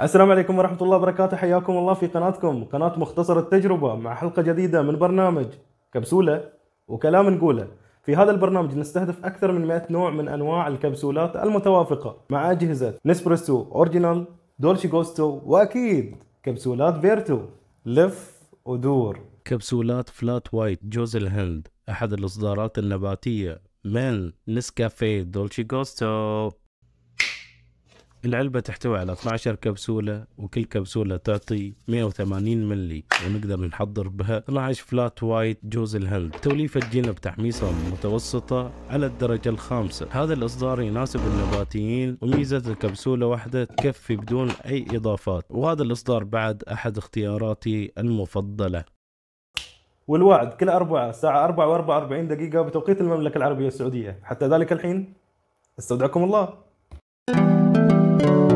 السلام عليكم ورحمة الله وبركاته حياكم الله في قناتكم قناة مختصر التجربة مع حلقة جديدة من برنامج كبسولة وكلام نقوله في هذا البرنامج نستهدف أكثر من 100 نوع من أنواع الكبسولات المتوافقة مع أجهزة نسبرسو أورجينال دولشي جوستو وأكيد كبسولات فيرتو لف ودور كبسولات فلات وايت جوز الهند أحد الإصدارات النباتية من نسكافيه دولشي جوستو العلبة تحتوي على 12 كبسولة وكل كبسولة تعطي 180 ملي ونقدر نحضر بها 12 فلات وايت جوز الهند توليفة جينا بتحميصة متوسطة على الدرجة الخامسة هذا الإصدار يناسب النباتيين وميزة الكبسولة واحدة تكفي بدون أي إضافات وهذا الإصدار بعد أحد اختياراتي المفضلة والوعد كل أربعة الساعة 4 و 44 دقيقة بتوقيت المملكة العربية السعودية حتى ذلك الحين استودعكم الله